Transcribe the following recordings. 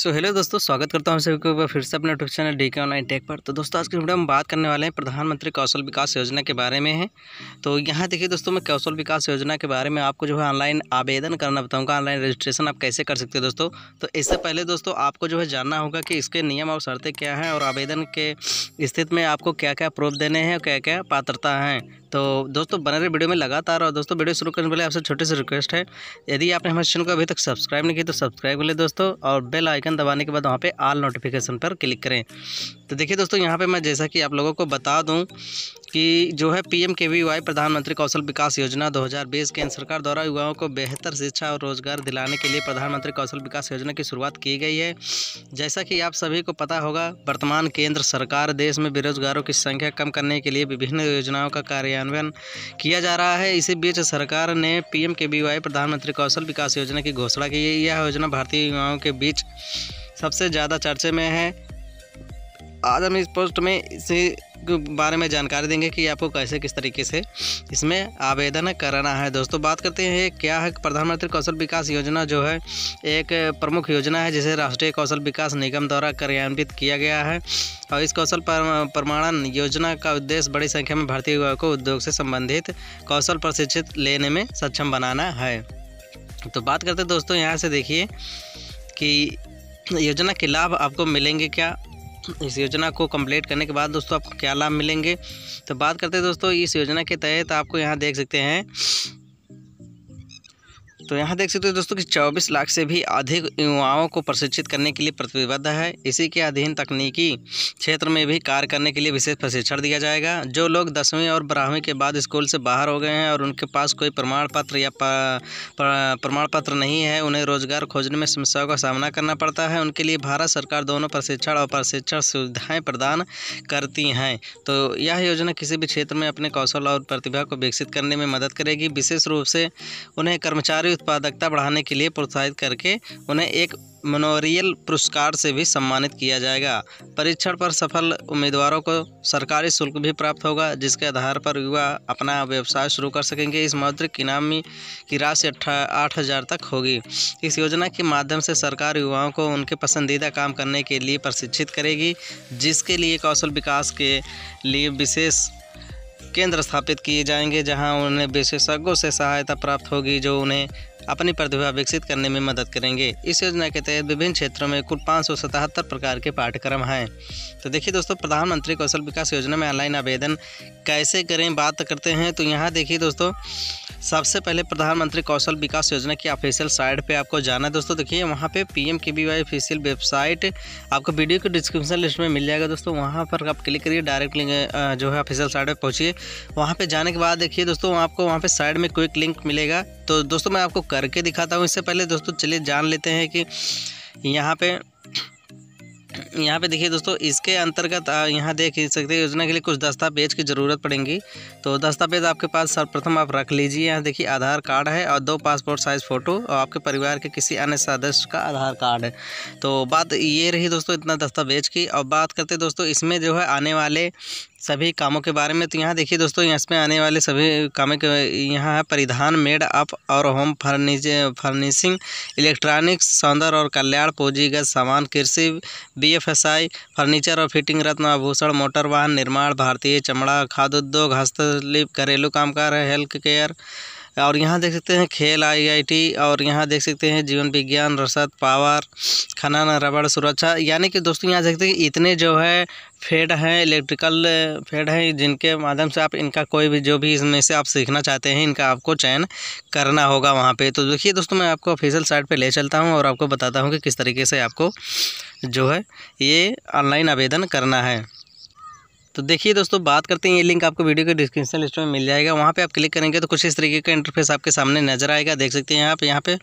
so hello दोस्तों स्वागत करता हूँ सभी को फिर से अपने YouTube channel D K online tech पर तो दोस्तों आज की वीडियो में बात करने वाले हैं प्रधानमंत्री कौशल विकास योजना के बारे में है तो यहाँ देखिए दोस्तों मैं कौशल विकास योजना के बारे में आपको जो है ऑनलाइन आवेदन करना बताऊँगा ऑनलाइन रजिस्ट्रेशन आप कैसे कर सकते हैं दोस्तों तो इससे पहले दोस्तों आपको जो है जानना होगा कि इसके नियम और शर्तें क्या हैं और आवेदन के स्थिति में आपको क्या क्या प्रूफ देने हैं और क्या क्या पात्रता हैं तो दोस्तों बने रहे वीडियो में लगातार और दोस्तों वीडियो शुरू करने पहले आपसे छोटी से रिक्वेस्ट है यदि आपने हमारे चैनल को अभी तक सब्सक्राइब नहीं किया तो सब्सक्राइब कर ले दोस्तों और बेल आइकन दबाने के बाद वहाँ पे आल नोटिफिकेशन पर क्लिक करें तो देखिए दोस्तों यहाँ पर मैं जैसा कि आप लोगों को बता दूँ कि जो है पीएम के वी वाई प्रधानमंत्री कौशल विकास योजना 2020 केंद्र सरकार द्वारा युवाओं को बेहतर शिक्षा और रोजगार दिलाने के लिए प्रधानमंत्री कौशल विकास योजना की शुरुआत की गई है जैसा कि आप सभी को पता होगा वर्तमान केंद्र सरकार देश में बेरोजगारों की संख्या कम करने के लिए विभिन्न योजनाओं का कार्यान्वयन किया जा रहा है इसी बीच सरकार ने P M K V Y प्रधानमंत्री कौशल विकास योजना की घोषणा की है यह योजना भारतीय युवाओं के बीच सबसे ज़्यादा चर्चे में है आज हम इस पोस्ट में इसे बारे में जानकारी देंगे कि आपको कैसे किस तरीके से इसमें आवेदन कराना है दोस्तों बात करते हैं क्या है प्रधानमंत्री कौशल विकास योजना जो है एक प्रमुख योजना है जिसे राष्ट्रीय कौशल विकास निगम द्वारा कार्यान्वित किया गया है और इस कौशल प्रमाणन योजना का उद्देश्य बड़ी संख्या में भारतीय युवाओं को उद्योग से संबंधित कौशल प्रशिक्षित लेने में सक्षम बनाना है तो बात करते दोस्तों यहाँ से देखिए कि योजना के लाभ आपको मिलेंगे क्या इस योजना को कंप्लीट करने के बाद दोस्तों आपको क्या लाभ मिलेंगे तो बात करते हैं दोस्तों इस योजना के तहत आपको यहाँ देख सकते हैं तो यहाँ देख सकते हो दोस्तों कि 24 लाख से भी अधिक युवाओं को प्रशिक्षित करने के लिए प्रतिबद्ध है इसी के अधीन तकनीकी क्षेत्र में भी कार्य करने के लिए विशेष प्रशिक्षण दिया जाएगा जो लोग दसवीं और बारहवीं के बाद स्कूल से बाहर हो गए हैं और उनके पास कोई प्रमाण पत्र या प्रमाण पत्र नहीं है उन्हें रोजगार खोजने में समस्याओं का सामना करना पड़ता है उनके लिए भारत सरकार दोनों प्रशिक्षण और प्रशिक्षण सुविधाएँ प्रदान करती हैं तो यह योजना किसी भी क्षेत्र में अपने कौशल और प्रतिभा को विकसित करने में मदद करेगी विशेष रूप से उन्हें कर्मचारी उत्पादकता बढ़ाने के लिए प्रोत्साहित करके उन्हें एक मनोरियल पुरस्कार से भी सम्मानित किया जाएगा परीक्षण पर सफल उम्मीदवारों को सरकारी शुल्क भी प्राप्त होगा जिसके आधार पर युवा अपना व्यवसाय शुरू कर सकेंगे इस मौद्रिक इनामी की राशि आठ हज़ार तक होगी इस योजना के माध्यम से सरकार युवाओं को उनके पसंदीदा काम करने के लिए प्रशिक्षित करेगी जिसके लिए कौशल विकास के लिए विशेष केंद्र स्थापित किए जाएंगे जहां उन्हें विशेषज्ञों से सहायता प्राप्त होगी जो उन्हें अपनी प्रतिभा विकसित करने में मदद करेंगे इस योजना के तहत विभिन्न क्षेत्रों में कुल पाँच प्रकार के पाठ्यक्रम हैं तो देखिए दोस्तों प्रधानमंत्री कौशल विकास योजना में ऑनलाइन आवेदन कैसे करें बात करते हैं तो यहाँ देखिए दोस्तों सबसे पहले प्रधानमंत्री कौशल विकास योजना की ऑफिशियल साइट पे आपको जाना है दोस्तों देखिए वहाँ पे P M K B Y official website आपको वीडियो के डिस्क्रिप्शन लिस्ट में मिल जाएगा दोस्तों वहाँ पर आप क्लिक करिए डायरेक्ट लिंक जो है ऑफिशियल साइट पर पहुँचिए वहाँ पर जाने के बाद देखिए दोस्तों आपको वहाँ पर साइड में क्विक लिंक मिलेगा तो दोस्तों मैं आपको करके दिखाता हूँ इससे पहले दोस्तों चलिए जान लेते हैं कि यहाँ पे यहाँ पे देखिए दोस्तों इसके अंतर्गत यहाँ देख सकते हैं योजना के लिए कुछ दस्तावेज की ज़रूरत पड़ेंगी तो दस्तावेज आपके पास सर्वप्रथम आप रख लीजिए यहाँ देखिए आधार कार्ड है और दो पासपोर्ट साइज़ फ़ोटो और आपके परिवार के किसी अन्य सदस्य का आधार कार्ड है तो बात ये रही दोस्तों इतना दस्तावेज की और बात करते दोस्तों इसमें जो है आने वाले सभी कामों के बारे में तो यहाँ देखिए दोस्तों यहाँ इसमें आने वाले सभी कामों के यहाँ है परिधान मेड अप और होम फर्निज फर्निशिंग इलेक्ट्रॉनिक्स सौंदर्य और कल्याण पूंजीगत सामान कृषि बीएफएसआई फर्नीचर और फिटिंग रत्न आभूषण मोटर वाहन निर्माण भारतीय चमड़ा खाद्य उद्योग हस्तशिल्प घरेलू कामगार हेल्थ केयर और यहाँ देख सकते हैं खेल आईआईटी और यहाँ देख सकते हैं जीवन विज्ञान रसद पावर खनन रबड़ सुरक्षा यानी कि दोस्तों यहाँ देखते हैं इतने जो है फेड हैं इलेक्ट्रिकल फेड हैं जिनके माध्यम से आप इनका कोई भी जो भी इसमें से आप सीखना चाहते हैं इनका आपको चयन करना होगा वहाँ पे तो देखिए दोस्तों मैं आपको ऑफिशियल साइट पे ले चलता हूँ और आपको बताता हूँ कि किस तरीके से आपको जो है ये ऑनलाइन आवेदन करना है तो देखिए दोस्तों बात करते हैं ये लिंक आपको वीडियो के डिस्क्रिप्शन लिस्ट में मिल जाएगा वहाँ पे आप क्लिक करेंगे तो कुछ इस तरीके का इंटरफेस आपके सामने नज़र आएगा देख सकते हैं आप यहाँ पे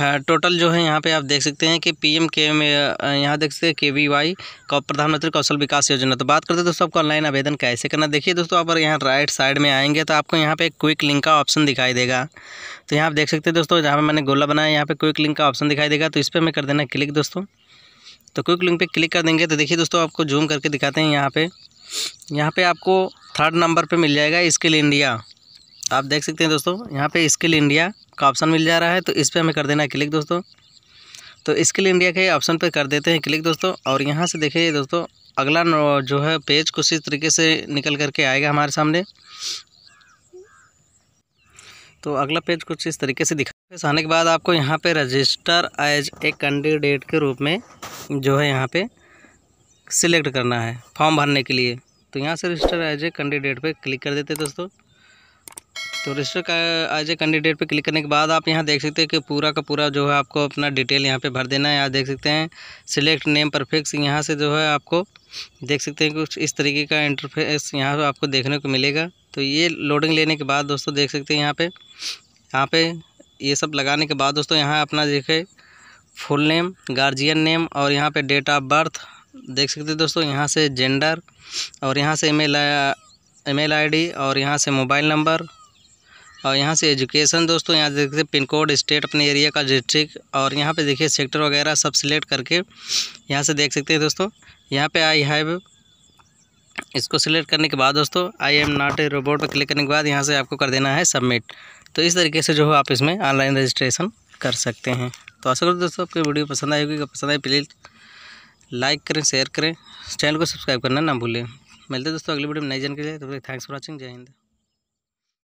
टोटल हाँ, जो है यहाँ पे आप देख सकते हैं कि पीएम के में यहाँ देख सकते हैं के वी वाई प्रधानमंत्री कौशल विकास योजना तो बात करते हैं दोस्तों आपको ऑनलाइन आवेदन कैसे करना देखिए दोस्तों आप यहाँ राइट साइड में आएंगे तो आपको यहाँ पर क्विक लिंक का ऑप्शन दिखाई देगा तो यहाँ आप देख सकते हैं दोस्तों जहाँ पर मैंने गोला बनाया यहाँ पर क्विक लिंक का ऑप्शन दिखाई देगा तो इस पर मैं कर देना क्लिक दोस्तों तो क्विक लिंक पर क्लिक कर देंगे तो देखिए दोस्तों आपको जूम करके दिखाते हैं यहाँ पर यहाँ पे आपको थर्ड नंबर पे मिल जाएगा स्किल इंडिया आप देख सकते हैं दोस्तों यहाँ पे स्किल इंडिया का ऑप्शन मिल जा रहा है तो इस पर हमें कर देना है क्लिक दोस्तों तो स्किल इंडिया के ऑप्शन पर कर देते हैं क्लिक दोस्तों और यहाँ से देखिए दोस्तों अगला जो है पेज कुछ इस तरीके से निकल करके आएगा हमारे सामने तो अगला पेज कुछ इस तरीके से दिखा पेज आने के बाद आपको यहाँ पे रजिस्टर एज ए कैंडिडेट के रूप में जो है यहाँ पे सिलेक्ट करना है फॉर्म भरने के लिए तो यहाँ से रजिस्टर एज ए कैंडिडेट पर क्लिक कर देते दोस्तों तो रजिस्टर का एज ए कैंडिडेट पर क्लिक करने के बाद आप यहाँ देख सकते हैं कि पूरा का पूरा जो है आपको अपना डिटेल यहाँ पे भर देना है यहाँ देख सकते हैं सिलेक्ट नेम परफेक्ट यहाँ से जो है आपको देख सकते हैं कुछ इस तरीके का इंटरफेस यहाँ पर आपको देखने को मिलेगा तो ये लोडिंग लेने के बाद दोस्तों देख सकते हैं यहाँ पर यहाँ पर ये सब लगाने के बाद दोस्तों यहाँ अपना देखे फुल नेम गार्जियन नेम और यहाँ पर डेट ऑफ बर्थ देख सकते हैं दोस्तों यहाँ से जेंडर और यहाँ से ईमेल ईमेल आईडी और यहाँ से मोबाइल नंबर और यहाँ से एजुकेशन दोस्तों यहाँ देखते पिन कोड स्टेट अपने एरिया का डिस्ट्रिक्ट और यहाँ पे देखिए सेक्टर वगैरह सब सिलेक्ट करके यहाँ से देख सकते हैं दोस्तों यहाँ पे आई हैव इसको सिलेक्ट करने के बाद दोस्तों I am not a robot पर क्लिक करने के बाद यहाँ से आपको कर देना है सबमिट तो इस तरीके से जो है आप इसमें ऑनलाइन रजिस्ट्रेशन कर सकते हैं तो आशा करूँ दोस्तों आपको वीडियो पसंद आएगी होगी पसंद आए प्लीज़ लाइक करें शेयर करें चैनल को सब्सक्राइब करना ना भूलें मिलते हैं दोस्तों अगली वीडियो में नई जानकारी तब थैंक्स फॉर वॉचिंग जय हिंद